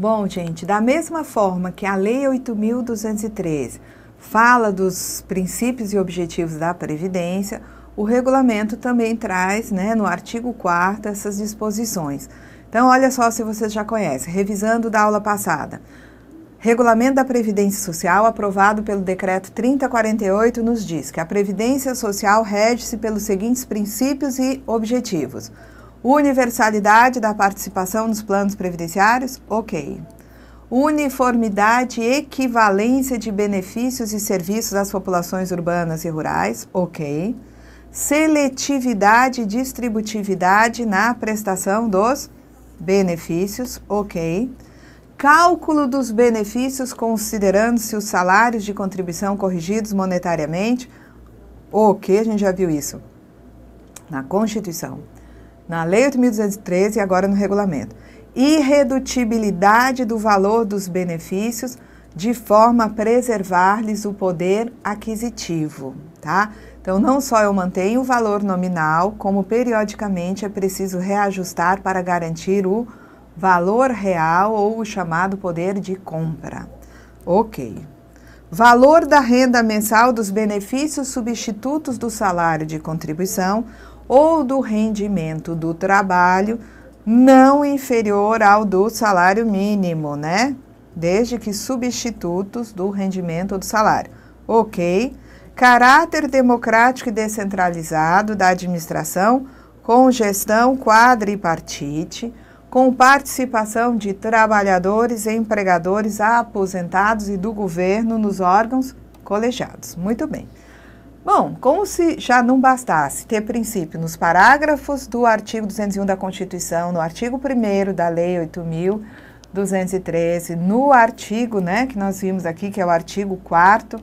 Bom, gente, da mesma forma que a Lei 8.213 fala dos princípios e objetivos da Previdência, o regulamento também traz, né, no artigo 4 essas disposições. Então, olha só se você já conhece, revisando da aula passada. Regulamento da Previdência Social, aprovado pelo Decreto 3048, nos diz que a Previdência Social rege-se pelos seguintes princípios e objetivos. Universalidade da participação nos planos previdenciários? Ok. Uniformidade e equivalência de benefícios e serviços às populações urbanas e rurais? Ok. Seletividade e distributividade na prestação dos benefícios? Ok. Cálculo dos benefícios considerando-se os salários de contribuição corrigidos monetariamente? Ok, a gente já viu isso na Constituição na Lei 8.213 e agora no regulamento. Irredutibilidade do valor dos benefícios de forma a preservar-lhes o poder aquisitivo, tá? Então, não só eu mantenho o valor nominal, como periodicamente é preciso reajustar para garantir o valor real ou o chamado poder de compra. Ok. Valor da renda mensal dos benefícios substitutos do salário de contribuição ou do rendimento do trabalho não inferior ao do salário mínimo, né? Desde que substitutos do rendimento do salário. Ok. Caráter democrático e descentralizado da administração com gestão quadripartite, com participação de trabalhadores, empregadores, aposentados e do governo nos órgãos colegiados. Muito bem. Bom, como se já não bastasse ter princípio nos parágrafos do artigo 201 da Constituição, no artigo 1 da Lei 8.213, no artigo né, que nós vimos aqui, que é o artigo 4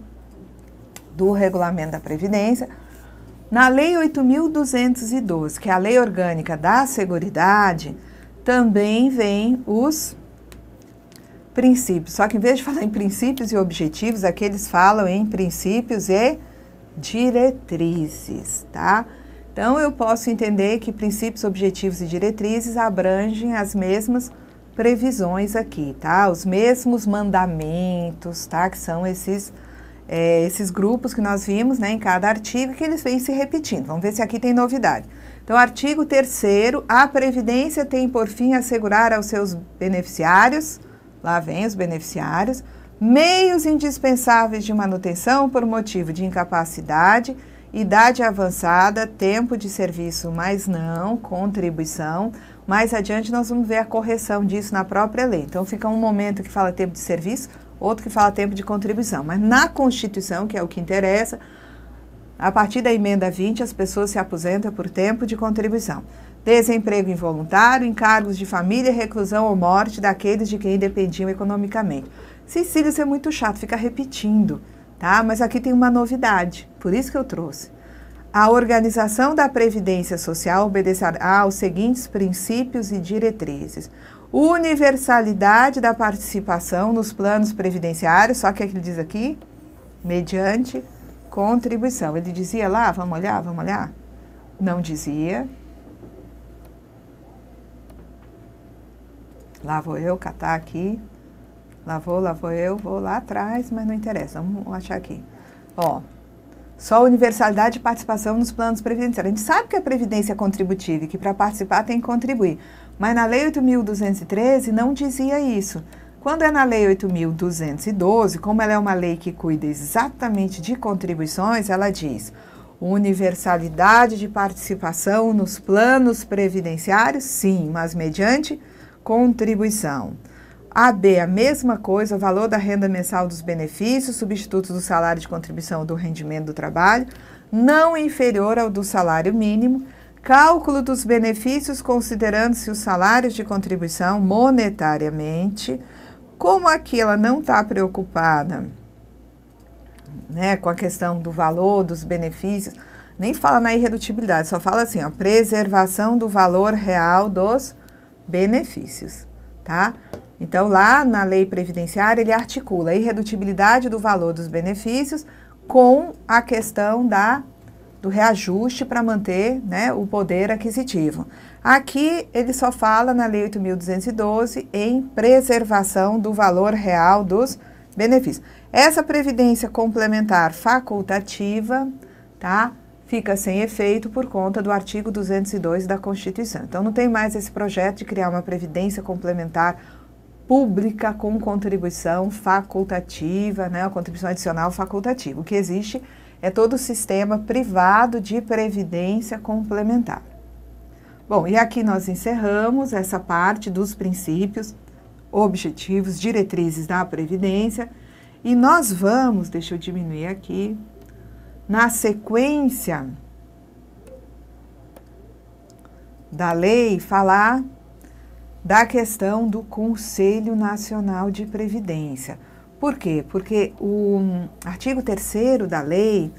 do Regulamento da Previdência, na Lei 8.212, que é a Lei Orgânica da Seguridade, também vem os princípios. Só que em vez de falar em princípios e objetivos, aqui eles falam em princípios e objetivos diretrizes, tá? Então eu posso entender que princípios, objetivos e diretrizes abrangem as mesmas previsões aqui, tá? Os mesmos mandamentos, tá? Que são esses é, esses grupos que nós vimos, né, em cada artigo que eles vêm se repetindo. Vamos ver se aqui tem novidade. Então, artigo 3 a previdência tem por fim assegurar aos seus beneficiários, lá vem os beneficiários, meios indispensáveis de manutenção por motivo de incapacidade, idade avançada, tempo de serviço, mas não contribuição. Mais adiante nós vamos ver a correção disso na própria lei. Então fica um momento que fala tempo de serviço, outro que fala tempo de contribuição. Mas na Constituição, que é o que interessa, a partir da emenda 20, as pessoas se aposentam por tempo de contribuição. Desemprego involuntário, encargos de família, reclusão ou morte daqueles de quem dependiam economicamente. Cecília, isso é muito chato, fica repetindo, tá? Mas aqui tem uma novidade, por isso que eu trouxe. A organização da Previdência Social obedecerá aos seguintes princípios e diretrizes. Universalidade da participação nos planos previdenciários, só é que ele diz aqui, mediante contribuição. Ele dizia lá, vamos olhar, vamos olhar? Não dizia. Lá vou eu catar aqui. Lá vou, lá vou eu, vou lá atrás, mas não interessa. Vamos achar aqui. Ó, só universalidade e participação nos planos previdenciários. A gente sabe que a previdência é contributiva e que para participar tem que contribuir. Mas na Lei 8.213 não dizia isso. Quando é na Lei 8.212, como ela é uma lei que cuida exatamente de contribuições, ela diz universalidade de participação nos planos previdenciários, sim, mas mediante contribuição. AB, a mesma coisa, o valor da renda mensal dos benefícios, substitutos do salário de contribuição do rendimento do trabalho, não inferior ao do salário mínimo, cálculo dos benefícios considerando-se os salários de contribuição monetariamente. Como aqui ela não está preocupada né, com a questão do valor dos benefícios, nem fala na irredutibilidade, só fala assim, ó, preservação do valor real dos benefícios, tá? Então, lá na lei previdenciária, ele articula a irredutibilidade do valor dos benefícios com a questão da, do reajuste para manter né, o poder aquisitivo. Aqui, ele só fala na lei 8.212 em preservação do valor real dos benefícios. Essa previdência complementar facultativa, tá? Fica sem efeito por conta do artigo 202 da Constituição. Então, não tem mais esse projeto de criar uma previdência complementar pública com contribuição facultativa, né, a contribuição adicional facultativa. O que existe é todo o sistema privado de previdência complementar. Bom, e aqui nós encerramos essa parte dos princípios, objetivos, diretrizes da previdência, e nós vamos, deixa eu diminuir aqui, na sequência da lei falar da questão do Conselho Nacional de Previdência. Por quê? Porque o hum, artigo 3 da lei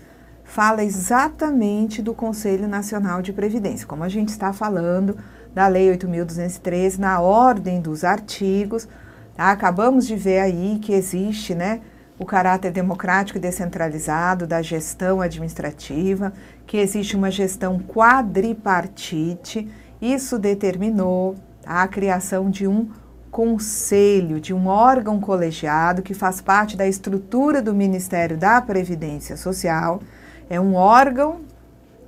fala exatamente do Conselho Nacional de Previdência, como a gente está falando da Lei 8.203, na ordem dos artigos. Tá? Acabamos de ver aí que existe né, o caráter democrático e descentralizado da gestão administrativa, que existe uma gestão quadripartite. Isso determinou a criação de um conselho, de um órgão colegiado que faz parte da estrutura do Ministério da Previdência Social. É um órgão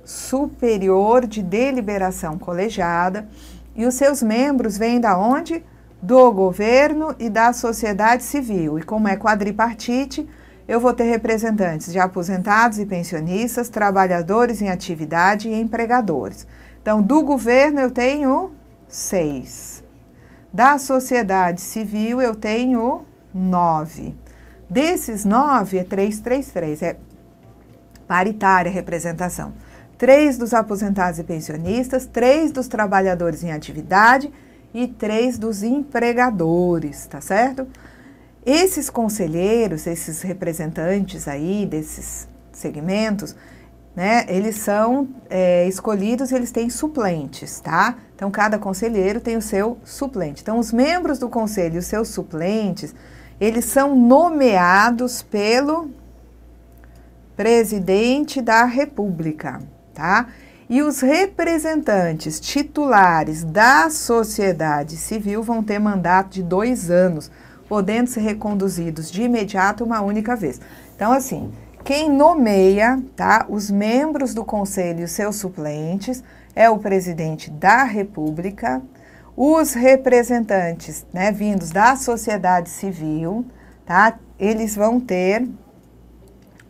superior de deliberação colegiada e os seus membros vêm da onde? Do governo e da sociedade civil. E como é quadripartite, eu vou ter representantes de aposentados e pensionistas, trabalhadores em atividade e empregadores. Então, do governo eu tenho seis. Da sociedade civil eu tenho nove. Desses nove é 333, é paritária a representação. Três dos aposentados e pensionistas, três dos trabalhadores em atividade e três dos empregadores, tá certo? Esses conselheiros, esses representantes aí desses segmentos, né, eles são é, escolhidos e eles têm suplentes, tá? Então, cada conselheiro tem o seu suplente. Então, os membros do conselho e os seus suplentes, eles são nomeados pelo presidente da república, tá? E os representantes titulares da sociedade civil vão ter mandato de dois anos, podendo ser reconduzidos de imediato uma única vez. Então, assim, quem nomeia tá, os membros do conselho e seus suplentes é o presidente da República, os representantes né, vindos da sociedade civil, tá, eles vão ter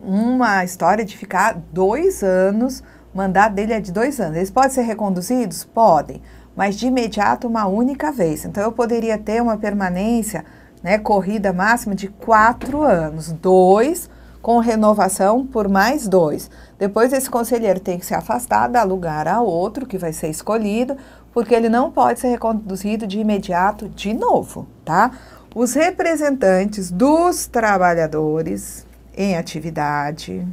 uma história de ficar dois anos, o mandato dele é de dois anos. Eles podem ser reconduzidos? Podem, mas de imediato uma única vez. Então eu poderia ter uma permanência né, corrida máxima de quatro anos, dois com renovação por mais dois. Depois, esse conselheiro tem que se afastar, dar lugar a outro que vai ser escolhido, porque ele não pode ser reconduzido de imediato de novo, tá? Os representantes dos trabalhadores em atividade,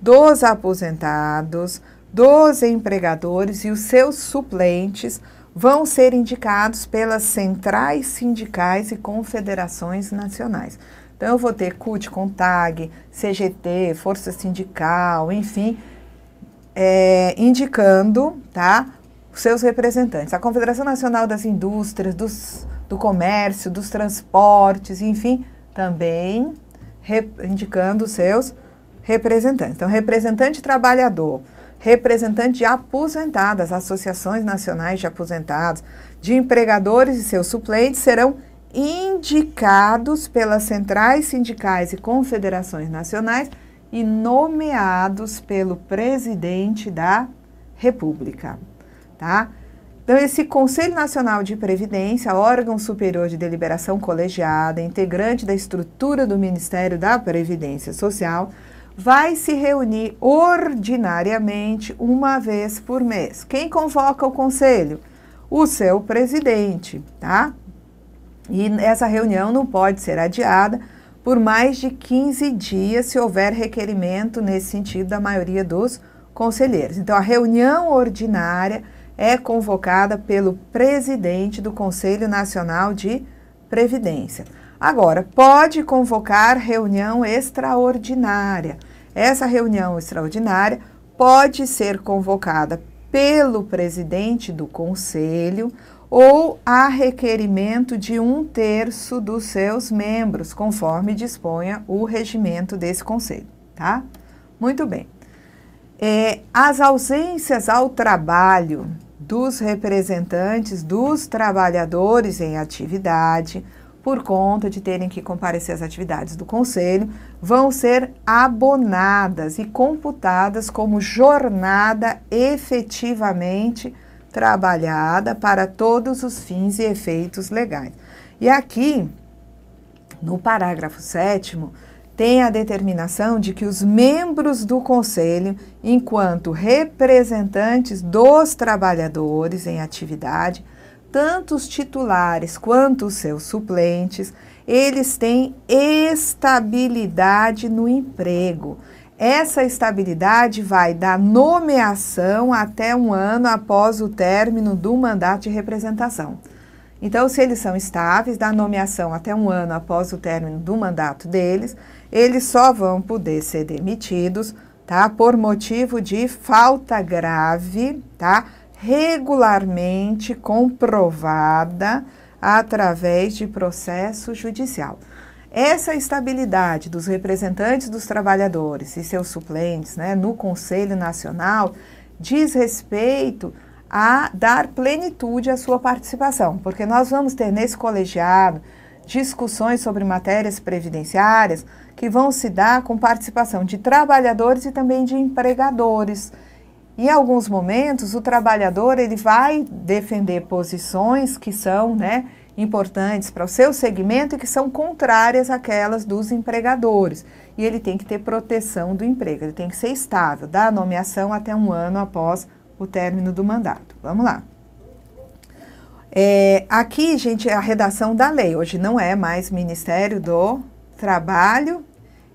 dos aposentados, dos empregadores e os seus suplentes vão ser indicados pelas centrais sindicais e confederações nacionais. Então eu vou ter CUT, CONTAG, CGT, Força Sindical, enfim, é, indicando, tá? seus representantes. A Confederação Nacional das Indústrias, dos, do Comércio, dos Transportes, enfim, também re, indicando seus representantes. Então, representante trabalhador, representante de aposentadas, associações nacionais de aposentados, de empregadores e seus suplentes serão indicados pelas centrais sindicais e confederações nacionais e nomeados pelo presidente da República, tá? Então, esse Conselho Nacional de Previdência, órgão superior de deliberação colegiada, integrante da estrutura do Ministério da Previdência Social, vai se reunir ordinariamente uma vez por mês. Quem convoca o conselho? O seu presidente, tá? E essa reunião não pode ser adiada por mais de 15 dias se houver requerimento nesse sentido da maioria dos conselheiros. Então, a reunião ordinária é convocada pelo presidente do Conselho Nacional de Previdência. Agora, pode convocar reunião extraordinária. Essa reunião extraordinária pode ser convocada pelo presidente do conselho ou a requerimento de um terço dos seus membros, conforme disponha o regimento desse conselho, tá? Muito bem. É, as ausências ao trabalho dos representantes dos trabalhadores em atividade, por conta de terem que comparecer às atividades do conselho, vão ser abonadas e computadas como jornada efetivamente trabalhada para todos os fins e efeitos legais. E aqui, no parágrafo 7, tem a determinação de que os membros do conselho, enquanto representantes dos trabalhadores em atividade, tanto os titulares quanto os seus suplentes, eles têm estabilidade no emprego essa estabilidade vai da nomeação até um ano após o término do mandato de representação. Então, se eles são estáveis, da nomeação até um ano após o término do mandato deles, eles só vão poder ser demitidos, tá? Por motivo de falta grave, tá? Regularmente comprovada através de processo judicial. Essa estabilidade dos representantes dos trabalhadores e seus suplentes né, no Conselho Nacional diz respeito a dar plenitude à sua participação, porque nós vamos ter nesse colegiado discussões sobre matérias previdenciárias que vão se dar com participação de trabalhadores e também de empregadores. Em alguns momentos, o trabalhador ele vai defender posições que são, né, importantes para o seu segmento e que são contrárias àquelas dos empregadores. E ele tem que ter proteção do emprego, ele tem que ser estável, da nomeação até um ano após o término do mandato. Vamos lá. É, aqui, gente, é a redação da lei. Hoje não é mais Ministério do Trabalho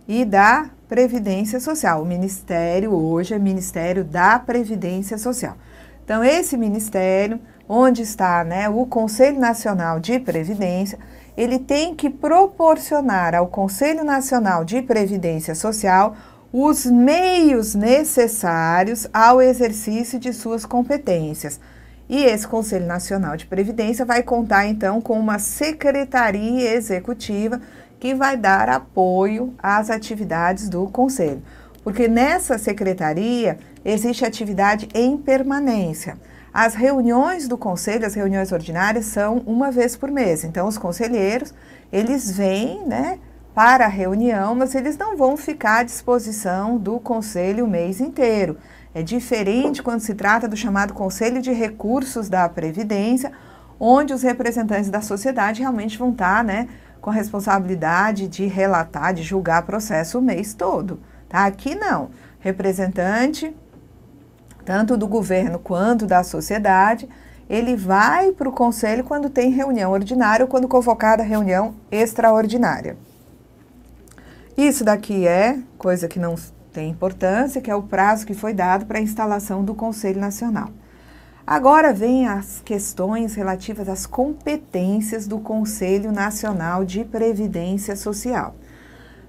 e da Previdência Social. O Ministério hoje é Ministério da Previdência Social. Então, esse Ministério onde está né, o Conselho Nacional de Previdência, ele tem que proporcionar ao Conselho Nacional de Previdência Social os meios necessários ao exercício de suas competências. E esse Conselho Nacional de Previdência vai contar então com uma secretaria executiva que vai dar apoio às atividades do conselho. Porque nessa secretaria existe atividade em permanência. As reuniões do conselho, as reuniões ordinárias, são uma vez por mês. Então, os conselheiros, eles vêm né, para a reunião, mas eles não vão ficar à disposição do conselho o mês inteiro. É diferente quando se trata do chamado Conselho de Recursos da Previdência, onde os representantes da sociedade realmente vão estar né, com a responsabilidade de relatar, de julgar processo o mês todo. Tá? Aqui não. Representante tanto do governo quanto da sociedade, ele vai para o conselho quando tem reunião ordinária ou quando convocada reunião extraordinária. Isso daqui é coisa que não tem importância, que é o prazo que foi dado para a instalação do Conselho Nacional. Agora vem as questões relativas às competências do Conselho Nacional de Previdência Social.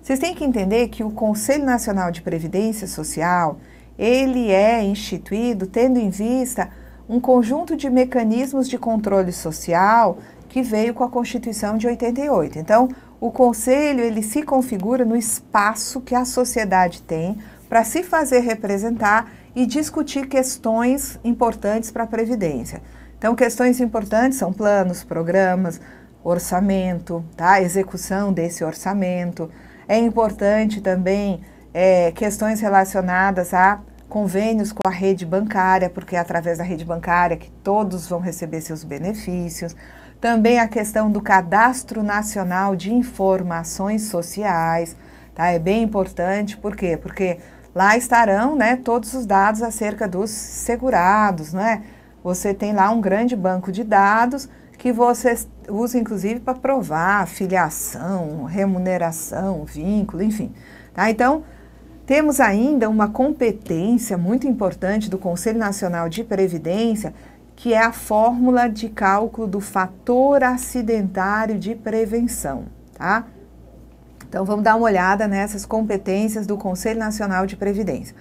Vocês têm que entender que o Conselho Nacional de Previdência Social, ele é instituído tendo em vista um conjunto de mecanismos de controle social que veio com a Constituição de 88. Então, o conselho ele se configura no espaço que a sociedade tem para se fazer representar e discutir questões importantes para a previdência. Então, questões importantes são planos, programas, orçamento, tá? execução desse orçamento. É importante também é, questões relacionadas a convênios com a rede bancária, porque é através da rede bancária que todos vão receber seus benefícios. Também a questão do Cadastro Nacional de Informações Sociais, tá? É bem importante, por quê? Porque lá estarão, né, todos os dados acerca dos segurados, né? Você tem lá um grande banco de dados que você usa inclusive para provar filiação, remuneração, vínculo, enfim. Tá? Então, temos ainda uma competência muito importante do Conselho Nacional de Previdência, que é a fórmula de cálculo do fator acidentário de prevenção, tá? Então vamos dar uma olhada nessas competências do Conselho Nacional de Previdência.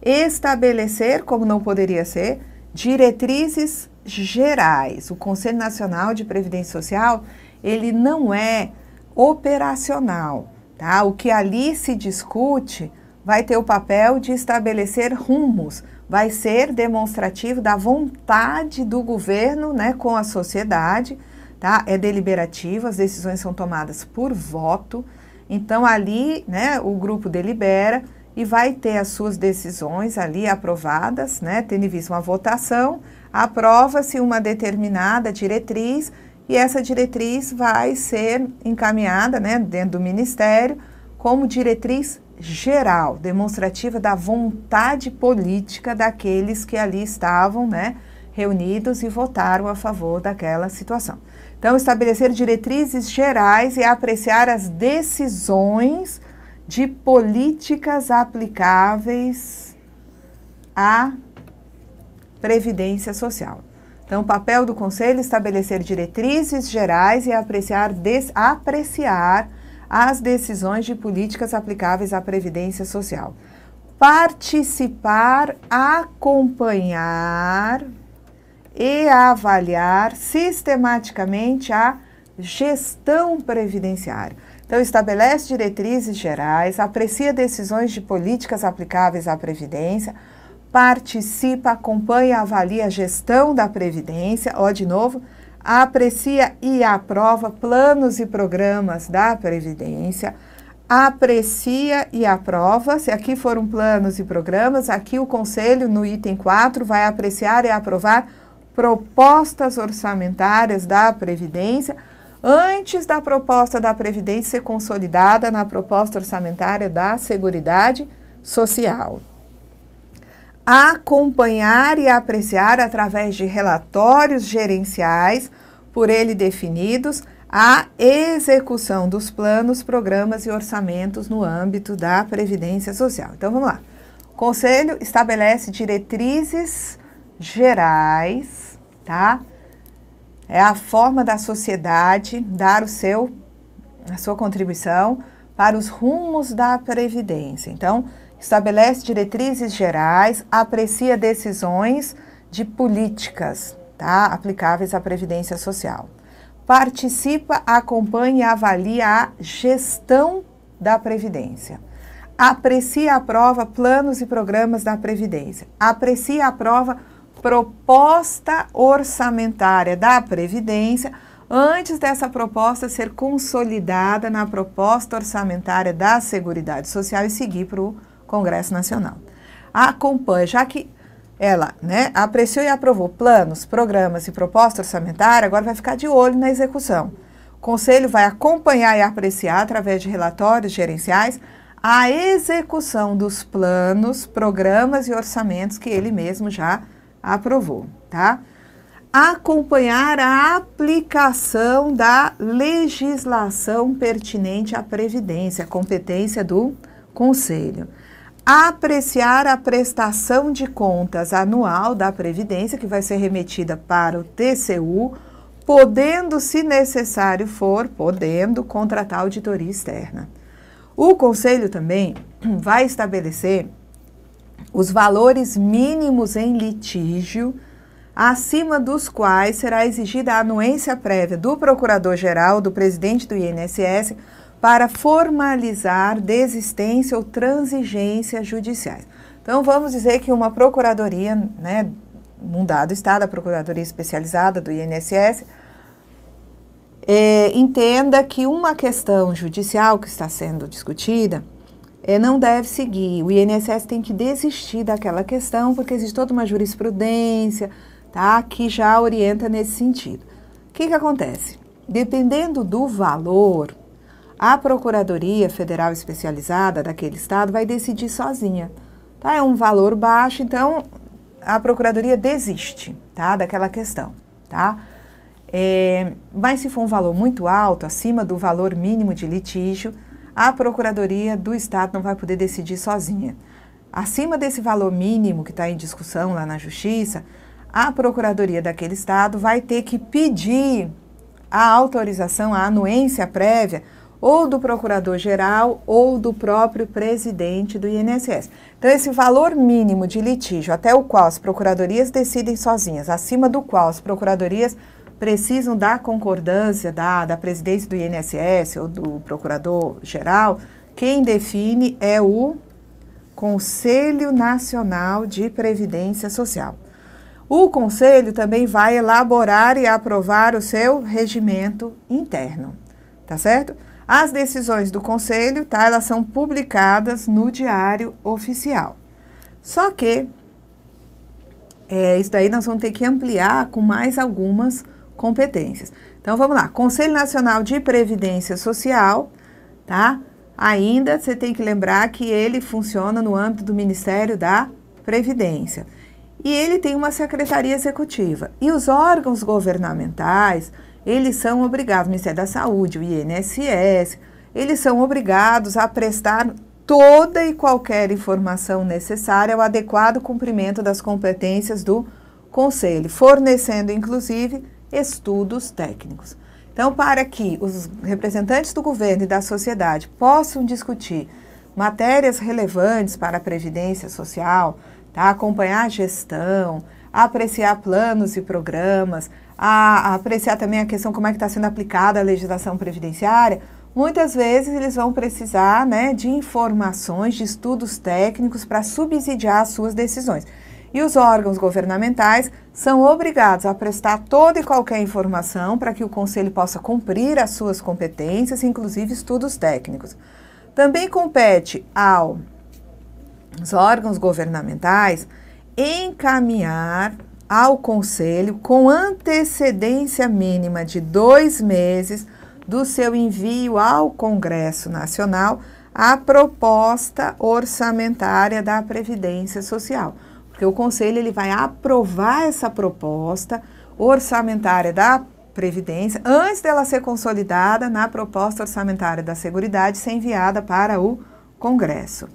Estabelecer, como não poderia ser, diretrizes gerais. O Conselho Nacional de Previdência Social, ele não é operacional, tá? O que ali se discute vai ter o papel de estabelecer rumos, vai ser demonstrativo da vontade do governo né, com a sociedade, tá? É deliberativo, as decisões são tomadas por voto. Então, ali, né, o grupo delibera e vai ter as suas decisões ali aprovadas, né, tendo em vista uma votação, aprova-se uma determinada diretriz e essa diretriz vai ser encaminhada, né, dentro do Ministério como diretriz geral, demonstrativa da vontade política daqueles que ali estavam, né, reunidos e votaram a favor daquela situação. Então, estabelecer diretrizes gerais e apreciar as decisões de políticas aplicáveis à previdência social. Então, o papel do conselho é estabelecer diretrizes gerais e apreciar, apreciar às decisões de políticas aplicáveis à Previdência Social. Participar, acompanhar e avaliar sistematicamente a gestão previdenciária. Então, estabelece diretrizes gerais, aprecia decisões de políticas aplicáveis à Previdência, participa, acompanha, avalia a gestão da Previdência, ó, de novo, aprecia e aprova planos e programas da Previdência, aprecia e aprova, se aqui foram planos e programas, aqui o Conselho, no item 4, vai apreciar e aprovar propostas orçamentárias da Previdência, antes da proposta da Previdência ser consolidada na proposta orçamentária da Seguridade Social acompanhar e apreciar através de relatórios gerenciais por ele definidos a execução dos planos, programas e orçamentos no âmbito da previdência social. Então vamos lá. O conselho estabelece diretrizes gerais, tá? É a forma da sociedade dar o seu a sua contribuição para os rumos da previdência. Então, estabelece diretrizes gerais, aprecia decisões de políticas tá, aplicáveis à Previdência Social. Participa, acompanha e avalia a gestão da Previdência. Aprecia e aprova planos e programas da Previdência. Aprecia e aprova proposta orçamentária da Previdência antes dessa proposta ser consolidada na proposta orçamentária da Seguridade Social e seguir para o Congresso Nacional. Acompanhe, já que ela né, apreciou e aprovou planos, programas e proposta orçamentária, agora vai ficar de olho na execução. O Conselho vai acompanhar e apreciar, através de relatórios gerenciais, a execução dos planos, programas e orçamentos que ele mesmo já aprovou, tá? Acompanhar a aplicação da legislação pertinente à Previdência, competência do Conselho apreciar a prestação de contas anual da Previdência, que vai ser remetida para o TCU, podendo, se necessário for, podendo contratar auditoria externa. O Conselho também vai estabelecer os valores mínimos em litígio, acima dos quais será exigida a anuência prévia do Procurador-Geral, do presidente do INSS, para formalizar desistência ou transigência judiciais. Então, vamos dizer que uma procuradoria, né, num dado estado, a procuradoria especializada do INSS, é, entenda que uma questão judicial que está sendo discutida é não deve seguir. O INSS tem que desistir daquela questão, porque existe toda uma jurisprudência tá, que já orienta nesse sentido. O que, que acontece? Dependendo do valor a Procuradoria Federal Especializada daquele estado vai decidir sozinha. Tá? É um valor baixo, então a Procuradoria desiste tá? daquela questão. Tá? É, mas se for um valor muito alto, acima do valor mínimo de litígio, a Procuradoria do Estado não vai poder decidir sozinha. Acima desse valor mínimo que está em discussão lá na Justiça, a Procuradoria daquele Estado vai ter que pedir a autorização, a anuência prévia ou do procurador-geral ou do próprio presidente do INSS. Então, esse valor mínimo de litígio até o qual as procuradorias decidem sozinhas, acima do qual as procuradorias precisam da concordância da, da presidência do INSS ou do procurador-geral, quem define é o Conselho Nacional de Previdência Social. O Conselho também vai elaborar e aprovar o seu regimento interno, tá certo? As decisões do conselho, tá, elas são publicadas no diário oficial. Só que é, isso daí nós vamos ter que ampliar com mais algumas competências. Então vamos lá, Conselho Nacional de Previdência Social, tá? Ainda você tem que lembrar que ele funciona no âmbito do Ministério da Previdência. E ele tem uma secretaria executiva. E os órgãos governamentais, eles são obrigados, o Ministério da Saúde, o INSS, eles são obrigados a prestar toda e qualquer informação necessária ao adequado cumprimento das competências do Conselho, fornecendo inclusive estudos técnicos. Então, para que os representantes do governo e da sociedade possam discutir matérias relevantes para a previdência social, tá? acompanhar a gestão, apreciar planos e programas, a, a apreciar também a questão como é que está sendo aplicada a legislação previdenciária, muitas vezes eles vão precisar né, de informações, de estudos técnicos para subsidiar as suas decisões. E os órgãos governamentais são obrigados a prestar toda e qualquer informação para que o Conselho possa cumprir as suas competências, inclusive estudos técnicos. Também compete aos órgãos governamentais encaminhar ao Conselho com antecedência mínima de dois meses do seu envio ao Congresso Nacional a proposta orçamentária da Previdência Social. Porque o Conselho ele vai aprovar essa proposta orçamentária da Previdência antes dela ser consolidada na proposta orçamentária da Seguridade ser enviada para o Congresso,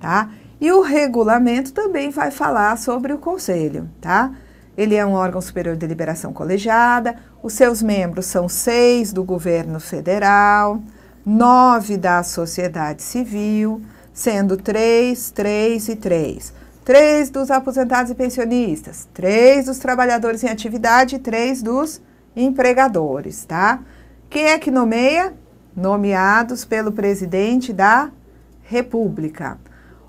tá? E o regulamento também vai falar sobre o Conselho, tá? Ele é um órgão superior de liberação colegiada. Os seus membros são seis do governo federal, nove da sociedade civil, sendo três, três e três. Três dos aposentados e pensionistas, três dos trabalhadores em atividade e três dos empregadores, tá? Quem é que nomeia? Nomeados pelo presidente da República.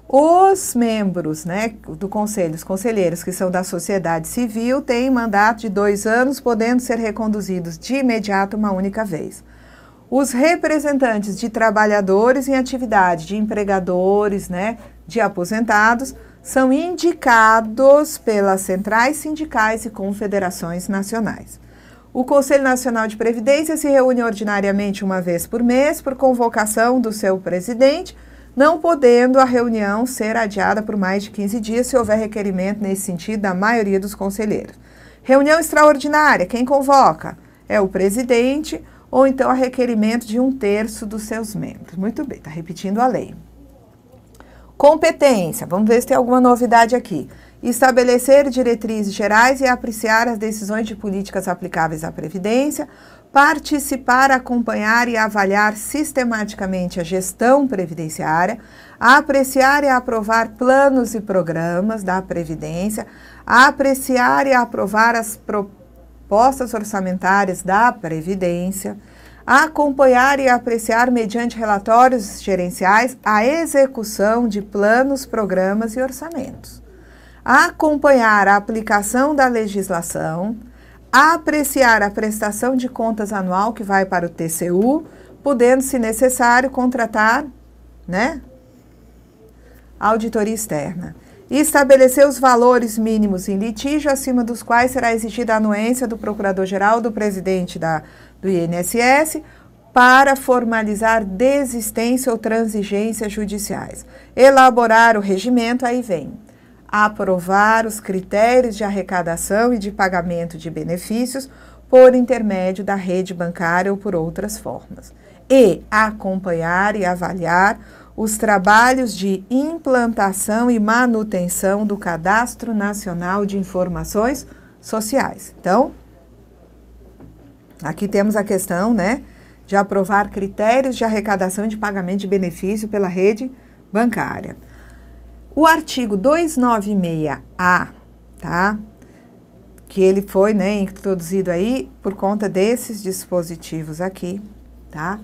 Os membros né, do conselho, os conselheiros que são da sociedade civil, têm mandato de dois anos, podendo ser reconduzidos de imediato uma única vez. Os representantes de trabalhadores em atividade, de empregadores, né, de aposentados, são indicados pelas centrais sindicais e confederações nacionais. O Conselho Nacional de Previdência se reúne ordinariamente uma vez por mês por convocação do seu presidente não podendo a reunião ser adiada por mais de 15 dias se houver requerimento nesse sentido da maioria dos conselheiros. Reunião extraordinária, quem convoca? É o presidente ou então a requerimento de um terço dos seus membros. Muito bem, está repetindo a lei. Competência, vamos ver se tem alguma novidade aqui. Estabelecer diretrizes gerais e apreciar as decisões de políticas aplicáveis à Previdência, participar, acompanhar e avaliar sistematicamente a gestão previdenciária, apreciar e aprovar planos e programas da Previdência, apreciar e aprovar as propostas orçamentárias da Previdência, acompanhar e apreciar, mediante relatórios gerenciais, a execução de planos, programas e orçamentos, acompanhar a aplicação da legislação apreciar a prestação de contas anual que vai para o TCU, podendo, se necessário, contratar, né? Auditoria externa. E estabelecer os valores mínimos em litígio acima dos quais será exigida a anuência do Procurador-Geral do presidente da, do INSS para formalizar desistência ou transigência judiciais. Elaborar o regimento, aí vem a aprovar os critérios de arrecadação e de pagamento de benefícios por intermédio da rede bancária ou por outras formas, e acompanhar e avaliar os trabalhos de implantação e manutenção do Cadastro Nacional de Informações Sociais. Então, aqui temos a questão, né, de aprovar critérios de arrecadação e de pagamento de benefício pela rede bancária. O artigo 296A, tá? Que ele foi, né, introduzido aí por conta desses dispositivos aqui, tá?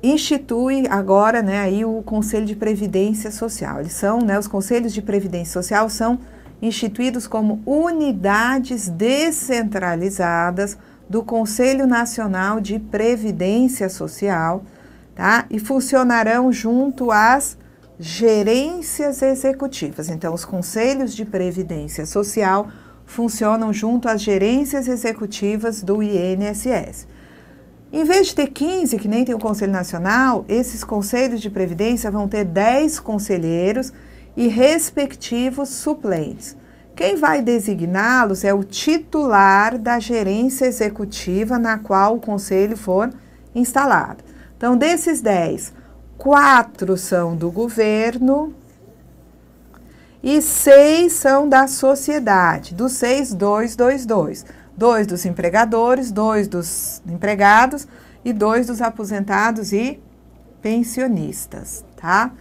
Institui agora, né, aí o Conselho de Previdência Social. Eles são, né, os conselhos de previdência social são instituídos como unidades descentralizadas do Conselho Nacional de Previdência Social, tá? E funcionarão junto às gerências executivas. Então, os conselhos de previdência social funcionam junto às gerências executivas do INSS. Em vez de ter 15, que nem tem o Conselho Nacional, esses conselhos de previdência vão ter 10 conselheiros e respectivos suplentes. Quem vai designá-los é o titular da gerência executiva na qual o conselho for instalado. Então, desses 10, quatro são do governo e seis são da sociedade. Dos seis, dois, dois, dois. Dois dos empregadores, dois dos empregados e dois dos aposentados e pensionistas, tá?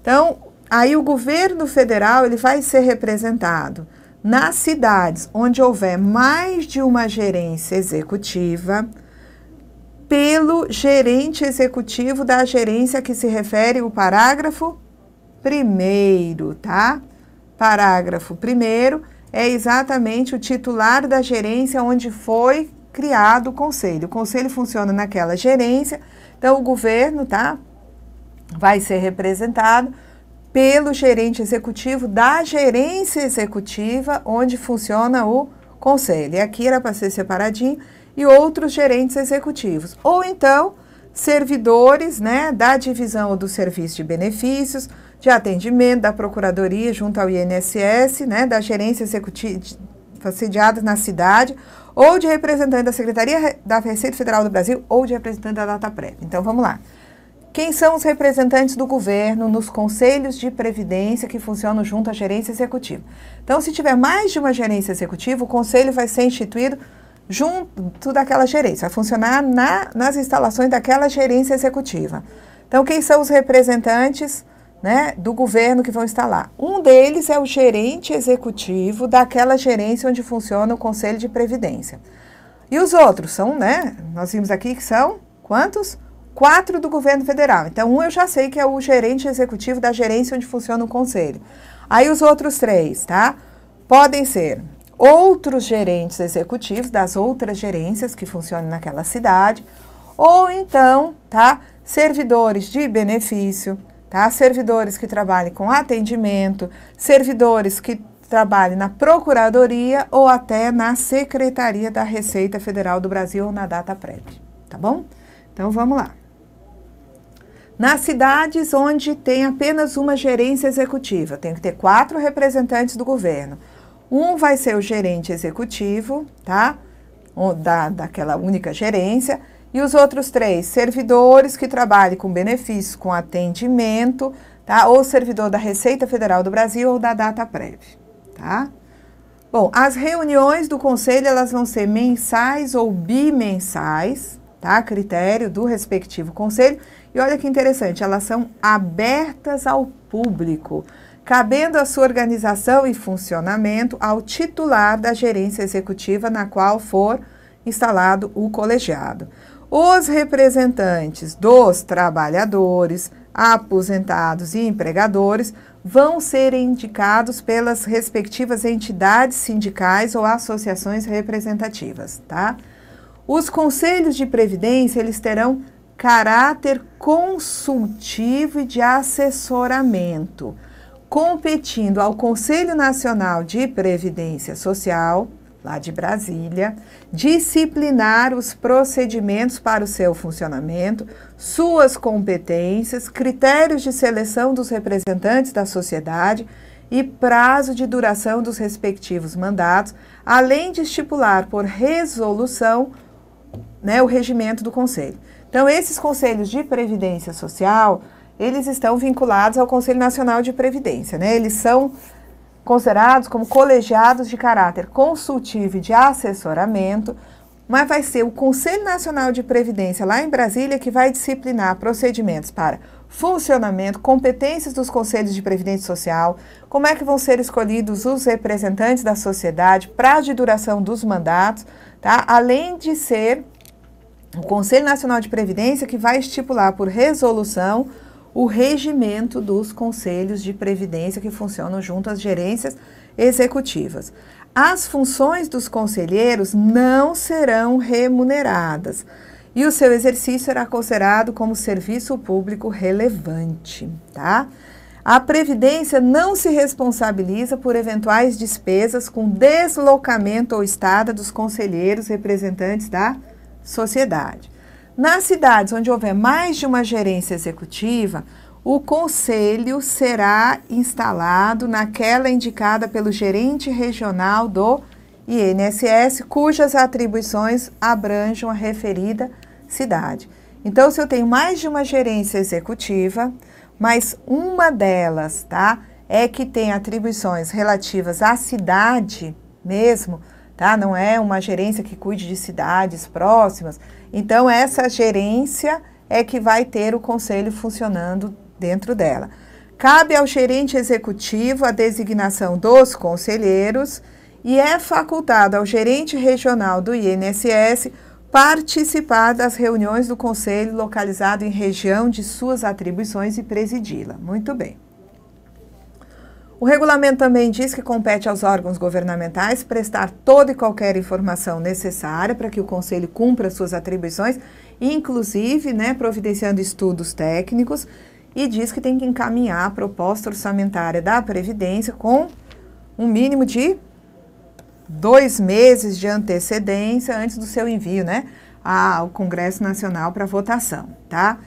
Então, aí o governo federal ele vai ser representado nas cidades onde houver mais de uma gerência executiva, pelo gerente executivo da gerência que se refere o parágrafo primeiro, tá? Parágrafo primeiro é exatamente o titular da gerência onde foi criado o conselho. O conselho funciona naquela gerência, então o governo, tá? Vai ser representado pelo gerente executivo da gerência executiva onde funciona o conselho. E aqui era para ser separadinho, e outros gerentes executivos. Ou então, servidores né, da divisão do serviço de benefícios, de atendimento, da Procuradoria junto ao INSS, né, da gerência executiva sediada na cidade, ou de representante da Secretaria da Receita Federal do Brasil, ou de representante da Data Prévia. Então, vamos lá. Quem são os representantes do governo nos conselhos de previdência que funcionam junto à gerência executiva? Então, se tiver mais de uma gerência executiva, o conselho vai ser instituído junto daquela gerência, a funcionar na, nas instalações daquela gerência executiva. Então, quem são os representantes né, do governo que vão estar lá? Um deles é o gerente executivo daquela gerência onde funciona o Conselho de Previdência. E os outros são, né? Nós vimos aqui que são quantos? Quatro do governo federal. Então, um eu já sei que é o gerente executivo da gerência onde funciona o conselho. Aí os outros três, tá? Podem ser outros gerentes executivos das outras gerências que funcionam naquela cidade, ou então, tá? Servidores de benefício, tá? Servidores que trabalhem com atendimento, servidores que trabalhem na procuradoria ou até na Secretaria da Receita Federal do Brasil ou na data prévia, tá bom? Então vamos lá. Nas cidades onde tem apenas uma gerência executiva, tem que ter quatro representantes do governo um vai ser o gerente executivo, tá? da, daquela única gerência. E os outros três, servidores que trabalhem com benefício, com atendimento, tá? Ou servidor da Receita Federal do Brasil ou da Data DataPrev, tá? Bom, as reuniões do conselho, elas vão ser mensais ou bimensais, tá? Critério do respectivo conselho. E olha que interessante, elas são abertas ao público cabendo a sua organização e funcionamento ao titular da gerência executiva na qual for instalado o colegiado. Os representantes dos trabalhadores, aposentados e empregadores vão ser indicados pelas respectivas entidades sindicais ou associações representativas, tá? Os conselhos de previdência, eles terão caráter consultivo e de assessoramento competindo ao Conselho Nacional de Previdência Social, lá de Brasília, disciplinar os procedimentos para o seu funcionamento, suas competências, critérios de seleção dos representantes da sociedade e prazo de duração dos respectivos mandatos, além de estipular por resolução né, o regimento do conselho. Então, esses conselhos de previdência social eles estão vinculados ao Conselho Nacional de Previdência, né? Eles são considerados como colegiados de caráter consultivo e de assessoramento, mas vai ser o Conselho Nacional de Previdência lá em Brasília que vai disciplinar procedimentos para funcionamento, competências dos conselhos de previdência social, como é que vão ser escolhidos os representantes da sociedade, prazo de duração dos mandatos, tá? Além de ser o Conselho Nacional de Previdência que vai estipular por resolução o regimento dos conselhos de previdência que funcionam junto às gerências executivas. As funções dos conselheiros não serão remuneradas e o seu exercício será considerado como serviço público relevante, tá? A Previdência não se responsabiliza por eventuais despesas com deslocamento ou estada dos conselheiros representantes da sociedade. Nas cidades onde houver mais de uma gerência executiva, o conselho será instalado naquela indicada pelo gerente regional do INSS, cujas atribuições abranjam a referida cidade. Então, se eu tenho mais de uma gerência executiva, mas uma delas, tá, é que tem atribuições relativas à cidade mesmo, tá? Não é uma gerência que cuide de cidades próximas, então, essa gerência é que vai ter o conselho funcionando dentro dela. Cabe ao gerente executivo a designação dos conselheiros e é facultado ao gerente regional do INSS participar das reuniões do conselho localizado em região de suas atribuições e presidi-la. Muito bem. O regulamento também diz que compete aos órgãos governamentais prestar toda e qualquer informação necessária para que o Conselho cumpra suas atribuições, inclusive né, providenciando estudos técnicos, e diz que tem que encaminhar a proposta orçamentária da Previdência com um mínimo de dois meses de antecedência antes do seu envio né, ao Congresso Nacional para votação. Tá?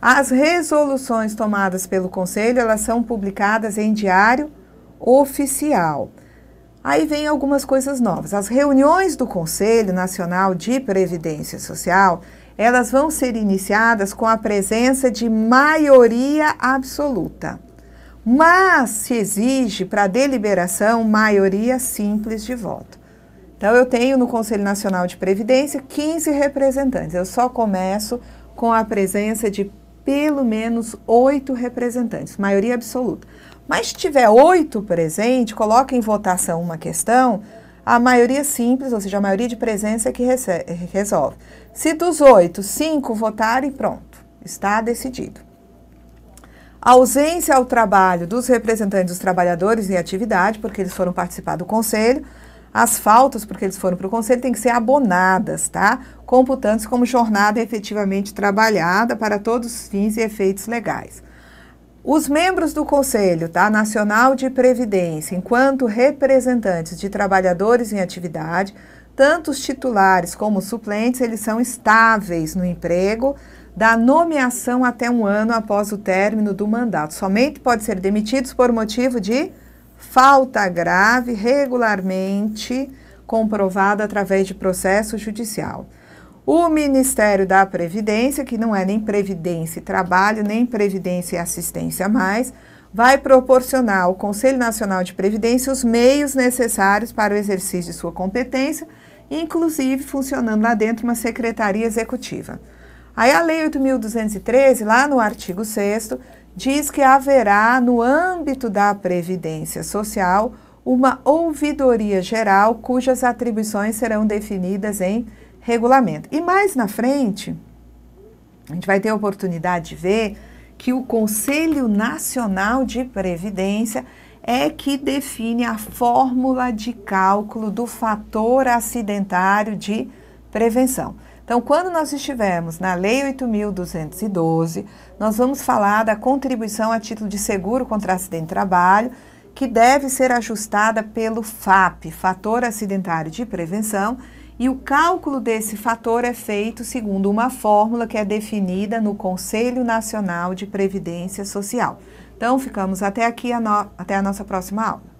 As resoluções tomadas pelo Conselho, elas são publicadas em diário oficial. Aí vem algumas coisas novas. As reuniões do Conselho Nacional de Previdência Social, elas vão ser iniciadas com a presença de maioria absoluta. Mas se exige para deliberação maioria simples de voto. Então eu tenho no Conselho Nacional de Previdência 15 representantes. Eu só começo com a presença de pelo menos oito representantes, maioria absoluta. Mas se tiver oito presentes, coloca em votação uma questão, a maioria simples, ou seja, a maioria de presença é que recebe, resolve. Se dos oito, cinco votarem, pronto, está decidido. A ausência ao trabalho dos representantes dos trabalhadores em atividade, porque eles foram participar do conselho, as faltas, porque eles foram para o conselho, têm que ser abonadas, tá? Computantes como jornada efetivamente trabalhada para todos os fins e efeitos legais. Os membros do Conselho tá, Nacional de Previdência, enquanto representantes de trabalhadores em atividade, tanto os titulares como os suplentes, eles são estáveis no emprego da nomeação até um ano após o término do mandato. Somente pode ser demitidos por motivo de falta grave regularmente comprovada através de processo judicial. O Ministério da Previdência, que não é nem Previdência e Trabalho, nem Previdência e Assistência mais, vai proporcionar ao Conselho Nacional de Previdência os meios necessários para o exercício de sua competência, inclusive funcionando lá dentro uma secretaria executiva. Aí a Lei 8.213, lá no artigo 6 diz que haverá no âmbito da Previdência Social uma ouvidoria geral cujas atribuições serão definidas em Regulamento E mais na frente, a gente vai ter a oportunidade de ver que o Conselho Nacional de Previdência é que define a fórmula de cálculo do fator acidentário de prevenção. Então, quando nós estivermos na Lei 8.212, nós vamos falar da contribuição a título de seguro contra acidente de trabalho, que deve ser ajustada pelo FAP, Fator Acidentário de Prevenção, e o cálculo desse fator é feito segundo uma fórmula que é definida no Conselho Nacional de Previdência Social. Então, ficamos até aqui, a no... até a nossa próxima aula.